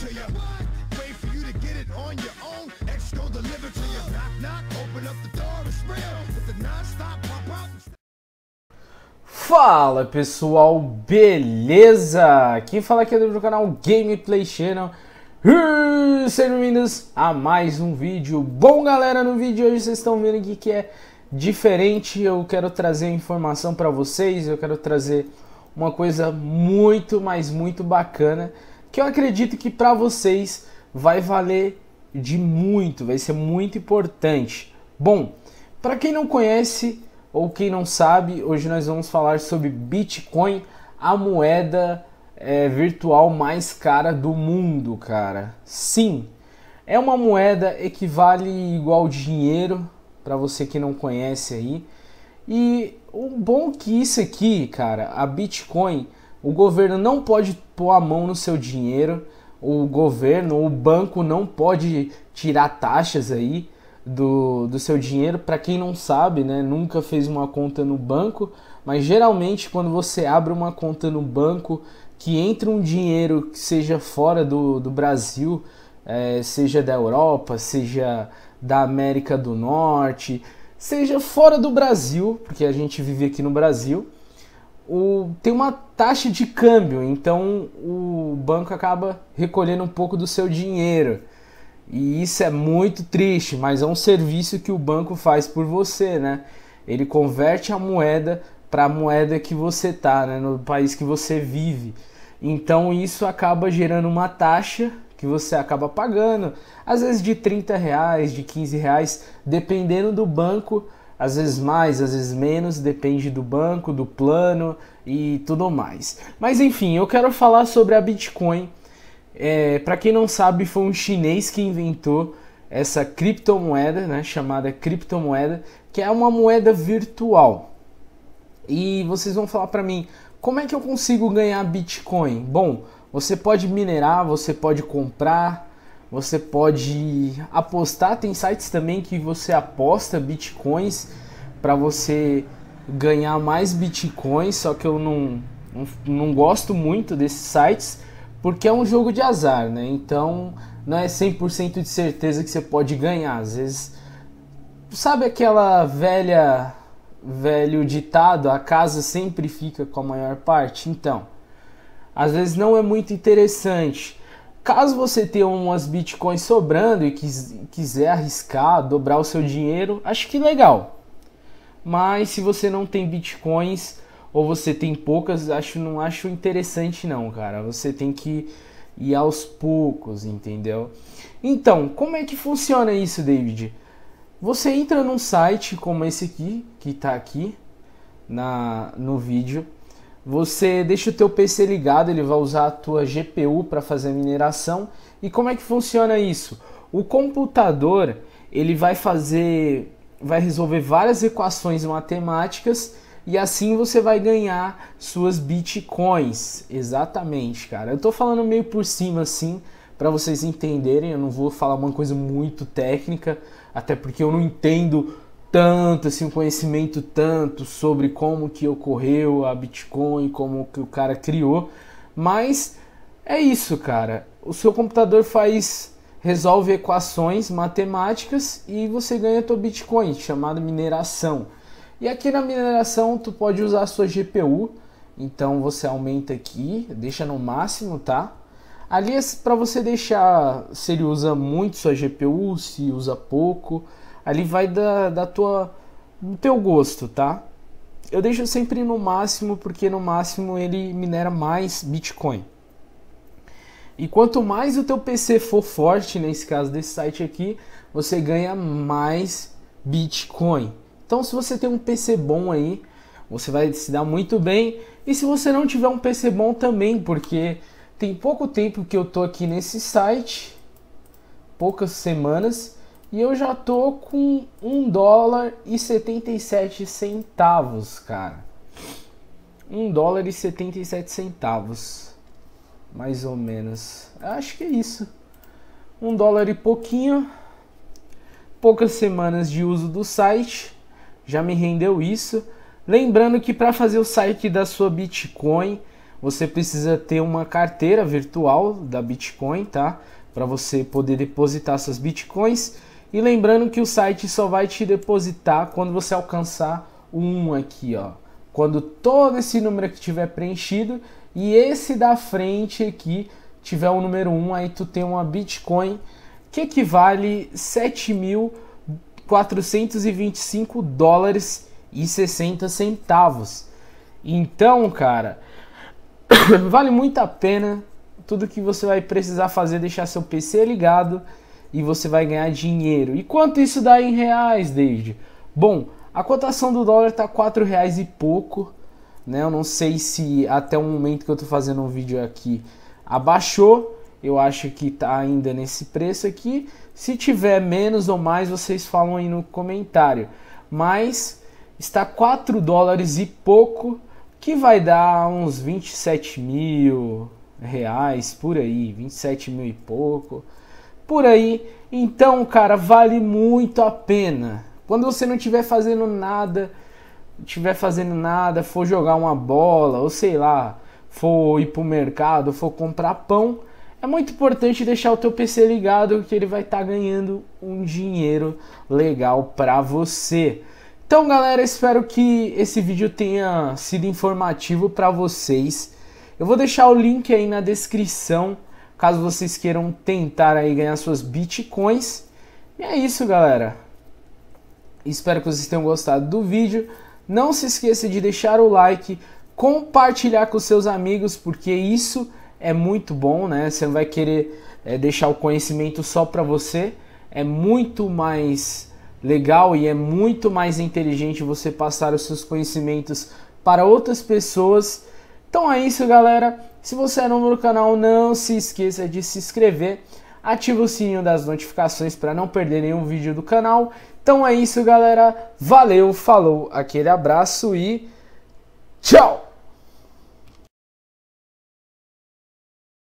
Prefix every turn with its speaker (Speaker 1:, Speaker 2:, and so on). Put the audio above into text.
Speaker 1: to you. Wait for you to get it on your own. X deliver to you. Knock, knock, open up the door, it's real. With the non-stop pop out Fala pessoal, beleza? Aqui fala aqui do canal Gameplay Channel. e sejam bem-vindos a mais um vídeo. Bom, galera, no vídeo hoje vocês estão vendo aqui que é diferente. Eu quero trazer informação para vocês, eu quero trazer uma coisa muito, mas muito bacana que eu acredito que para vocês vai valer de muito, vai ser muito importante. Bom, para quem não conhece ou quem não sabe, hoje nós vamos falar sobre Bitcoin, a moeda é, virtual mais cara do mundo, cara. Sim, é uma moeda equivale igual dinheiro, para você que não conhece aí. E o bom que isso aqui, cara, a Bitcoin, o governo não pode pôr a mão no seu dinheiro, o governo, o banco não pode tirar taxas aí do, do seu dinheiro. Para quem não sabe, né, nunca fez uma conta no banco, mas geralmente quando você abre uma conta no banco que entra um dinheiro que seja fora do, do Brasil, é, seja da Europa, seja da América do Norte, seja fora do Brasil, porque a gente vive aqui no Brasil o, tem uma taxa de câmbio, então o banco acaba recolhendo um pouco do seu dinheiro. E isso é muito triste, mas é um serviço que o banco faz por você, né? Ele converte a moeda para a moeda que você tá, né? No país que você vive. Então isso acaba gerando uma taxa que você acaba pagando, às vezes de 30 reais, de 15 reais, dependendo do banco às vezes mais, às vezes menos, depende do banco, do plano e tudo mais. Mas enfim, eu quero falar sobre a Bitcoin. É, Para quem não sabe, foi um chinês que inventou essa criptomoeda, né, chamada criptomoeda, que é uma moeda virtual. E vocês vão falar para mim, como é que eu consigo ganhar Bitcoin? Bom, você pode minerar, você pode comprar, você pode apostar. Tem sites também que você aposta bitcoins para você ganhar mais bitcoins, só que eu não, não, gosto muito desses sites porque é um jogo de azar, né? Então não é 100% de certeza que você pode ganhar. Às vezes, sabe aquela velha velho ditado, a casa sempre fica com a maior parte? Então, às vezes não é muito interessante Caso você tenha umas bitcoins sobrando e quis, quiser arriscar, dobrar o seu dinheiro, acho que legal. Mas se você não tem bitcoins ou você tem poucas, acho não acho interessante não, cara. Você tem que ir aos poucos, entendeu? Então, como é que funciona isso, David? Você entra num site como esse aqui, que tá aqui na no vídeo, você deixa o teu PC ligado, ele vai usar a tua GPU para fazer a mineração. E como é que funciona isso? O computador, ele vai fazer vai resolver várias equações matemáticas e assim você vai ganhar suas bitcoins. Exatamente, cara. Eu tô falando meio por cima assim, para vocês entenderem, eu não vou falar uma coisa muito técnica, até porque eu não entendo tanto, assim, um conhecimento tanto sobre como que ocorreu a Bitcoin, como que o cara criou, mas é isso, cara. O seu computador faz resolve equações matemáticas e você ganha teu Bitcoin, chamado mineração. E aqui na mineração tu pode usar a sua GPU, então você aumenta aqui, deixa no máximo, tá? Ali é para você deixar se ele usa muito sua GPU, se usa pouco. Ali vai da, da tua, do teu gosto, tá? Eu deixo sempre no máximo porque no máximo ele minera mais Bitcoin. E quanto mais o teu PC for forte, nesse caso desse site aqui, você ganha mais Bitcoin. Então, se você tem um PC bom aí, você vai se dar muito bem. E se você não tiver um PC bom também, porque tem pouco tempo que eu tô aqui nesse site, poucas semanas, e eu já tô com 1 dólar e 77 centavos, cara. 1 dólar e 77 centavos. Mais ou menos. Acho que é isso. 1 dólar e pouquinho. Poucas semanas de uso do site. Já me rendeu isso. Lembrando que para fazer o site da sua Bitcoin, você precisa ter uma carteira virtual da Bitcoin, tá? Para você poder depositar suas Bitcoins e lembrando que o site só vai te depositar quando você alcançar um aqui, ó. Quando todo esse número que tiver preenchido e esse da frente aqui tiver o número 1, aí tu tem uma Bitcoin que equivale 7.425 dólares e 60 centavos. Então, cara, vale muito a pena. Tudo que você vai precisar fazer deixar seu PC ligado e você vai ganhar dinheiro. E quanto isso dá em reais, David? Bom, a cotação do dólar tá quatro reais e pouco, né? Eu não sei se até o momento que eu estou fazendo um vídeo aqui abaixou. Eu acho que está ainda nesse preço aqui. Se tiver menos ou mais, vocês falam aí no comentário. Mas está quatro dólares e pouco, que vai dar uns 27 mil reais por aí, 27 mil e pouco por aí. Então, cara, vale muito a pena. Quando você não estiver fazendo nada, estiver fazendo nada, for jogar uma bola, ou sei lá, for ir pro mercado, for comprar pão, é muito importante deixar o teu PC ligado que ele vai estar tá ganhando um dinheiro legal para você. Então, galera, espero que esse vídeo tenha sido informativo para vocês. Eu vou deixar o link aí na descrição caso vocês queiram tentar aí ganhar suas bitcoins. E é isso, galera. Espero que vocês tenham gostado do vídeo. Não se esqueça de deixar o like, compartilhar com seus amigos, porque isso é muito bom, né? Você não vai querer é, deixar o conhecimento só para você. É muito mais legal e é muito mais inteligente você passar os seus conhecimentos para outras pessoas. Então é isso, galera. Se você é novo no canal, não se esqueça de se inscrever, ativa o sininho das notificações para não perder nenhum vídeo do canal. Então é isso, galera. Valeu, falou, aquele abraço e tchau!